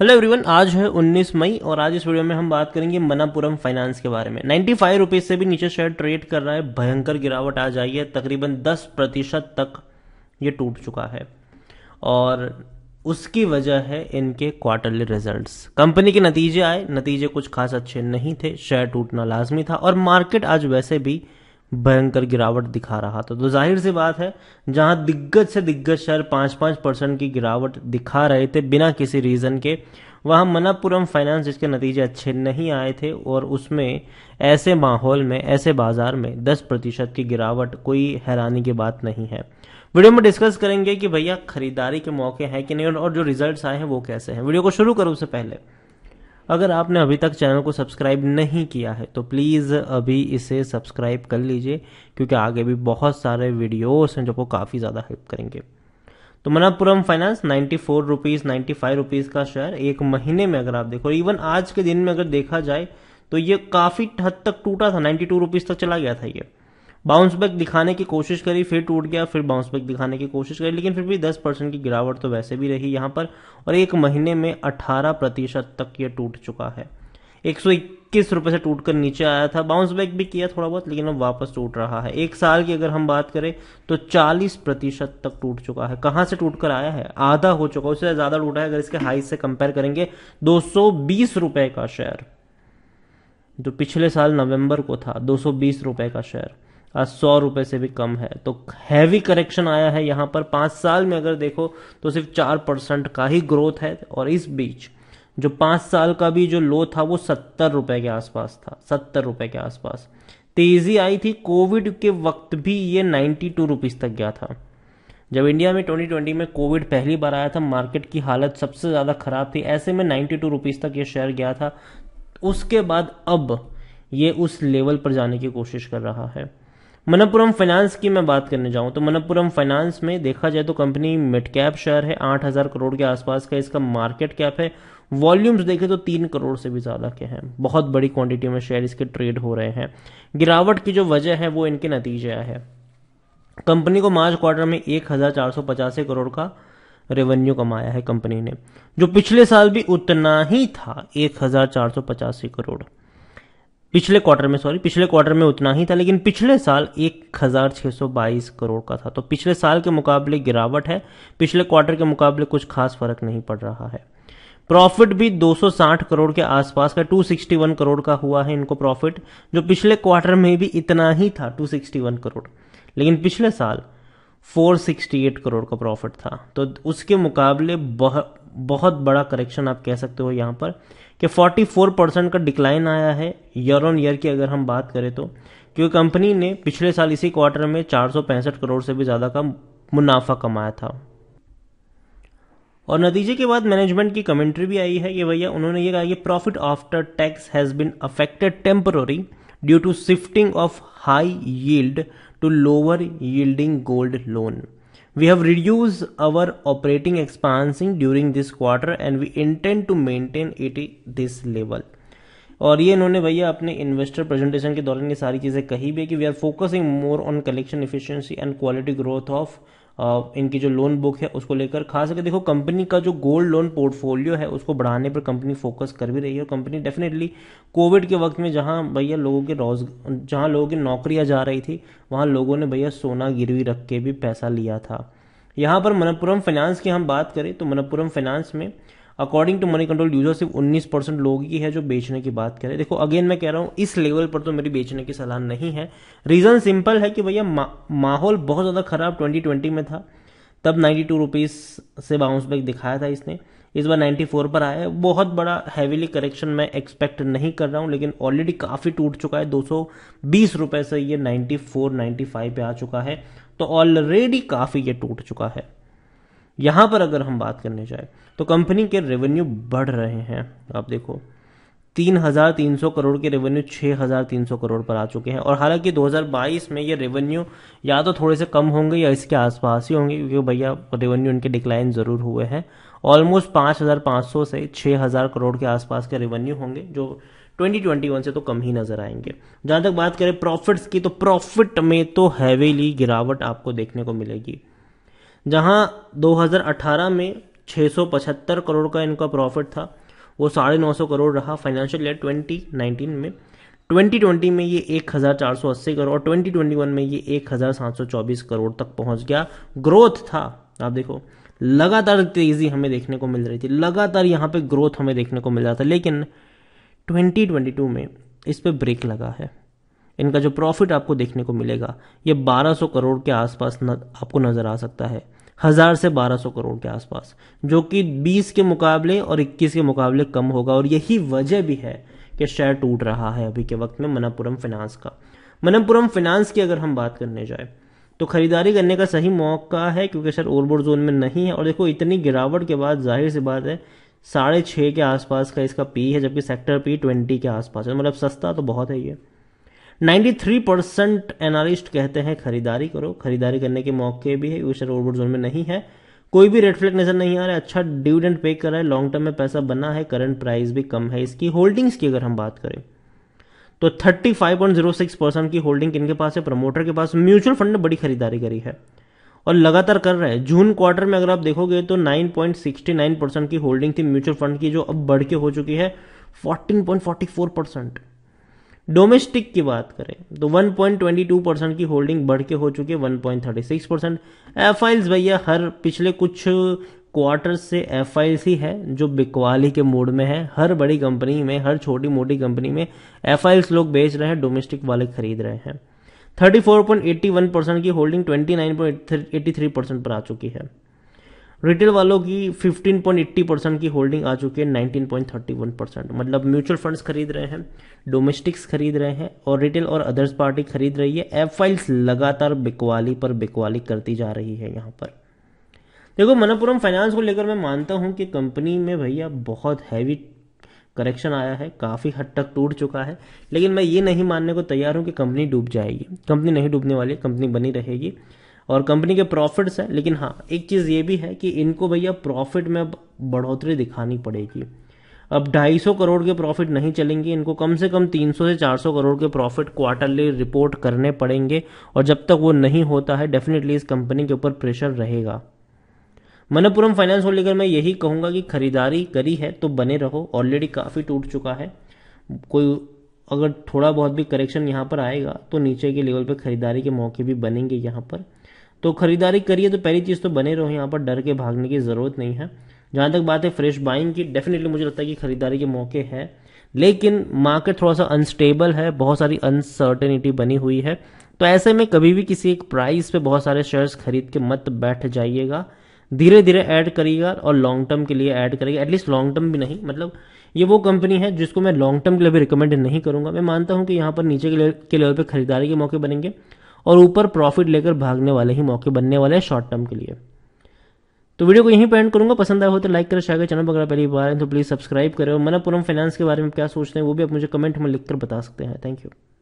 Hello everyone आज है 19 मई और आज इस वीडियो में हम बात करेंगे मनापुरम फाइनेंस के बारे में 95 फाइव रुपीज से भी नीचे शेयर ट्रेड कर रहा है भयंकर गिरावट आ जाइए है तकरीबन 10 प्रतिशत तक ये टूट चुका है और उसकी वजह है इनके क्वार्टरली रिजल्ट्स कंपनी के नतीजे आए नतीजे कुछ खास अच्छे नहीं थे शेयर टूटना लाजमी था और मार्केट आज वैसे भी भयंकर गिरावट दिखा रहा था तो जाहिर सी बात है जहां दिग्गज से दिग्गज शेयर पांच पांच परसेंट की गिरावट दिखा रहे थे बिना किसी रीज़न के वहां मनापुरम फाइनेंस जिसके नतीजे अच्छे नहीं आए थे और उसमें ऐसे माहौल में ऐसे बाजार में 10 प्रतिशत की गिरावट कोई हैरानी की बात नहीं है वीडियो में डिस्कस करेंगे कि भैया खरीदारी के मौके हैं कि नहीं और जो रिजल्ट्स आए हैं वो कैसे हैं वीडियो को शुरू करो उससे पहले अगर आपने अभी तक चैनल को सब्सक्राइब नहीं किया है तो प्लीज़ अभी इसे सब्सक्राइब कर लीजिए क्योंकि आगे भी बहुत सारे वीडियोस हैं जो आपको काफ़ी ज़्यादा हेल्प करेंगे तो Manappuram finance ninety four rupees ninety five rupees का शेयर एक महीने में अगर आप देखो इवन आज के दिन में अगर देखा जाए तो ये काफ़ी हद तक टूटा था नाइन्टी टू रुपीज़ तक चला गया था ये बाउंस बैक दिखाने की कोशिश करी फिर टूट गया फिर बाउंस बैक दिखाने की कोशिश करी लेकिन फिर भी दस परसेंट की गिरावट तो वैसे भी रही यहां पर और एक महीने में अठारह प्रतिशत तक यह टूट चुका है एक सौ इक्कीस रुपये से टूट कर नीचे आया था बाउंस बैक भी किया थोड़ा बहुत लेकिन अब वापस टूट रहा है एक साल की अगर हम बात करें तो चालीस प्रतिशत तक टूट चुका है कहां से टूट कर आया है आधा हो चुका है उससे ज़्यादा टूटा है अगर इसके हाई से कंपेयर करेंगे दो सौ बीस रुपये का शेयर जो पिछले साल नवंबर को था दो सौ बीस रुपये का शेयर सौ रुपये से भी कम है तो हैवी करेक्शन आया है यहाँ पर पाँच साल में अगर देखो तो सिर्फ चार परसेंट का ही ग्रोथ है और इस बीच जो पाँच साल का भी जो लो था वो सत्तर रुपये के आसपास था सत्तर रुपये के आसपास तेज़ी आई थी कोविड के वक्त भी ये नाइन्टी टू रुपीज़ तक गया था जब इंडिया में 2020 में कोविड पहली बार आया था मार्केट की हालत सबसे ज़्यादा ख़राब थी ऐसे में नाइन्टी टू रुपीज़ तक ये शेयर गया था उसके बाद अब ये उस लेवल पर जाने की कोशिश कर रहा है मनप्पुरम फाइनेंस की मैं बात करने जाऊं तो मनप्पुरम फाइनेंस में देखा जाए तो कंपनी मिड कैप शेयर है आठ हज़ार करोड़ के आसपास का इसका मार्केट कैप है वॉल्यूम्स देखें तो तीन करोड़ से भी ज़्यादा के हैं बहुत बड़ी क्वांटिटी में शेयर इसके ट्रेड हो रहे हैं गिरावट की जो वजह है वो इनके नतीजे है कंपनी को मार्च क्वार्टर में एक करोड़ का रेवेन्यू कमाया है कंपनी ने जो पिछले साल भी उतना ही था एक करोड़ पिछले क्वार्टर में सॉरी पिछले क्वार्टर में उतना ही था लेकिन पिछले साल एक हज़ार छः सौ बाईस करोड़ का था तो पिछले साल के मुकाबले गिरावट है पिछले क्वार्टर के मुकाबले कुछ खास फर्क नहीं पड़ रहा है प्रॉफिट भी 260 करोड़ के आसपास का 261 करोड़ का हुआ है इनको प्रॉफिट जो पिछले क्वार्टर में भी इतना ही था 261 करोड़ लेकिन पिछले साल 468 करोड़ का प्रॉफिट था तो उसके मुकाबले बहुत बहुत बड़ा करेक्शन आप कह सकते हो यहाँ पर कि 44 परसेंट का डिक्लाइन आया है ईयर ऑन ईयर की अगर हम बात करें तो क्योंकि कंपनी ने पिछले साल इसी क्वार्टर में चार करोड़ से भी ज़्यादा का मुनाफा कमाया था और नतीजे के बाद मैनेजमेंट की कमेंट्री भी आई है कि भैया उन्होंने ये कहा कि profit after tax has been affected temporary due to shifting of high yield to lower yielding gold loan We have reduced our operating expenses during this quarter and we intend to maintain it this level. और ये इन्होंने भैया अपने investor presentation के दौरान ये सारी चीज़ें कही भी है कि we are focusing more on collection efficiency and quality growth of इनकी जो लोन बुक है उसको लेकर खास करके देखो कंपनी का जो गोल्ड लोन पोर्टफोलियो है उसको बढ़ाने पर कंपनी फोकस कर भी रही है और कंपनी डेफिनेटली कोविड के वक्त में जहाँ भैया लोगों के रोज जहाँ लोगों की नौकरियाँ जा रही थी वहाँ लोगों ने भैया सोना गिरवी रख के भी पैसा लिया था यहाँ पर मनप्पुरम फाइनेंस की हम बात करें तो मनप्पुरम फाइनेंस में according to money control user सिर्फ उन्नीस परसेंट लोग ही है जो बेचने की बात करें देखो अगेन मैं कह रहा हूँ इस लेवल पर तो मेरी बेचने की सलाह नहीं है रीज़न सिंपल है कि भैया मा, माहौल बहुत ज़्यादा ख़राब ट्वेंटी ट्वेंटी में था तब नाइन्टी टू रुपीज से बाउंस बैक दिखाया था इसने इस बार नाइन्टी फोर पर आया है बहुत बड़ा हैवीली करेक्शन मैं एक्सपेक्ट नहीं कर रहा हूँ लेकिन ऑलरेडी काफ़ी टूट चुका है दो सौ बीस रुपए से ये नाइन्टी फाइव पे आ चुका है तो ऑलरेडी काफ़ी ये टूट चुका है यहाँ पर अगर हम बात करने जाए तो कंपनी के रेवेन्यू बढ़ रहे हैं आप देखो तीन हज़ार तीन सौ करोड़ के रेवेन्यू छः हज़ार तीन सौ करोड़ पर आ चुके हैं और हालांकि 2022 में ये रेवेन्यू या तो थोड़े से कम होंगे या इसके आसपास ही होंगे क्योंकि भैया रेवेन्यू इनके डिक्लाइन ज़रूर हुए हैं ऑलमोस्ट पाँच हज़ार पाँच सौ से छः हज़ार करोड़ के आसपास के रेवेन्यू होंगे जो 2021 से तो कम ही नज़र आएंगे जहाँ तक बात करें प्रॉफिट्स की तो प्रॉफिट में तो हैवीली गिरावट आपको देखने को मिलेगी जहां 2018 में 675 करोड़ का इनका प्रॉफिट था वो साढ़े नौ सौ करोड़ रहा फाइनेंशियल ईयर 2019 में 2020 में ये 1480 करोड़ और 2021 में ये 1724 करोड़ तक पहुंच गया ग्रोथ था आप देखो लगातार तेजी हमें देखने को मिल रही थी लगातार यहाँ पे ग्रोथ हमें देखने को मिल रहा था लेकिन 2022 में इस पर ब्रेक लगा है इनका जो प्रॉफिट आपको देखने को मिलेगा ये 1200 करोड़ के आसपास न, आपको नज़र आ सकता है हज़ार से 1200 करोड़ के आसपास जो कि 20 के मुकाबले और 21 के मुकाबले कम होगा और यही वजह भी है कि शेयर टूट रहा है अभी के वक्त में मनपुरम फिनांस का मनपुरम फिनांस की अगर हम बात करने जाए तो खरीदारी करने का सही मौका है क्योंकि शेयर ओवरबोर्ड जोन में नहीं है और देखो इतनी गिरावट के बाद जाहिर सी बात है साढ़े छः के आसपास का इसका पी है जबकि सेक्टर पी ट्वेंटी के आसपास है मतलब सस्ता तो बहुत है ये 93 परसेंट एनालिस्ट कहते हैं खरीदारी करो खरीदारी करने के मौके भी है यूशर ओवरबोर्ड जोन में नहीं है कोई भी रेड फ्लैग नजर नहीं आ रहा है अच्छा डिविडेंड पे कर रहा है लॉन्ग टर्म में पैसा बना है करंट प्राइस भी कम है इसकी होल्डिंग्स की अगर हम बात करें तो 35.06 परसेंट की होल्डिंग किनके पास है प्रमोटर के पास म्यूचुअल फंड ने बड़ी खरीदारी करी है और लगातार कर रहे हैं जून क्वार्टर में अगर आप देखोगे तो 9.69 परसेंट की होल्डिंग थी म्यूचुअल फंड की जो अब बढ़ के हो चुकी है 14.44 परसेंट डोमेस्टिक की बात करें तो 1.22 परसेंट की होल्डिंग बढ़ के हो चुकी है 1.36 परसेंट एफ आइल्स भैया हर पिछले कुछ क्वार्टर से एफ आइल्स ही है जो बिकवाली के मूड में है हर बड़ी कंपनी में हर छोटी मोटी कंपनी में एफ लोग बेच रहे हैं डोमेस्टिक वाले खरीद रहे हैं 34.81 परसेंट की होल्डिंग 29.83 परसेंट पर आ चुकी है रिटेल वालों की 15.80 परसेंट की होल्डिंग आ चुकी है 19.31 परसेंट मतलब म्यूचुअल फंड्स खरीद रहे हैं डोमेस्टिक्स खरीद रहे हैं और रिटेल और अदर्स पार्टी खरीद रही है एफ फाइल्स लगातार बिकवाली पर बिकवाली करती जा रही है यहाँ पर देखो मनपुरम फाइनेंस को लेकर मैं मानता हूँ कि कंपनी में भैया बहुत हैवी करेक्शन आया है काफ़ी हद तक टूट चुका है लेकिन मैं ये नहीं मानने को तैयार हूँ कि कंपनी डूब जाएगी कंपनी नहीं डूबने वाली कंपनी बनी रहेगी और कंपनी के प्रॉफिट्स हैं लेकिन हाँ एक चीज़ ये भी है कि इनको भैया प्रॉफिट में अब बढ़ोतरी दिखानी पड़ेगी अब 250 करोड़ के प्रॉफिट नहीं चलेंगे इनको कम से कम 300 से 400 करोड़ के प्रॉफिट क्वार्टरली रिपोर्ट करने पड़ेंगे और जब तक वो नहीं होता है डेफिनेटली इस कंपनी के ऊपर प्रेशर रहेगा मनपुरम फाइनेंस को लेकर मैं यही कहूँगा कि खरीदारी करी है तो बने रहो ऑलरेडी काफ़ी टूट चुका है कोई अगर थोड़ा बहुत भी करेक्शन यहाँ पर आएगा तो नीचे के लेवल पर खरीदारी के मौके भी बनेंगे यहाँ पर तो ख़रीदारी करिए तो पहली चीज़ तो बने रहो यहाँ पर डर के भागने की ज़रूरत नहीं है जहाँ तक बात है फ्रेश बाइंग की डेफिनेटली मुझे लगता है कि ख़रीदारी के मौके हैं लेकिन मार्केट थोड़ा सा अनस्टेबल है बहुत सारी अनसर्टेनिटी बनी हुई है तो ऐसे में कभी भी किसी एक प्राइस पे बहुत सारे शेयर्स खरीद के मत बैठ जाइएगा धीरे धीरे ऐड करिएगा और लॉन्ग टर्म के लिए ऐड करिएगा एटलीस्ट लॉन्ग टर्म भी नहीं मतलब ये वो कंपनी है जिसको मैं लॉन्ग टर्म के लिए भी रिकमेंड नहीं करूंगा मैं मानता हूं कि यहाँ पर नीचे के लेवल पर खरीदारी के मौके बनेंगे और ऊपर प्रॉफिट लेकर भागने वाले ही मौके बनने वाले हैं शॉर्ट टर्म के लिए तो वीडियो को यहीं पर एंड करूंगा पसंद आया हो तो लाइक करें शेयर चैनल पर पहली बार है तो प्लीज़ सब्सक्राइब करें और मनपुरम फाइनेंस के बारे में क्या सोचते हैं वो भी आप मुझे कमेंट में लिखकर बता सकते हैं थैंक यू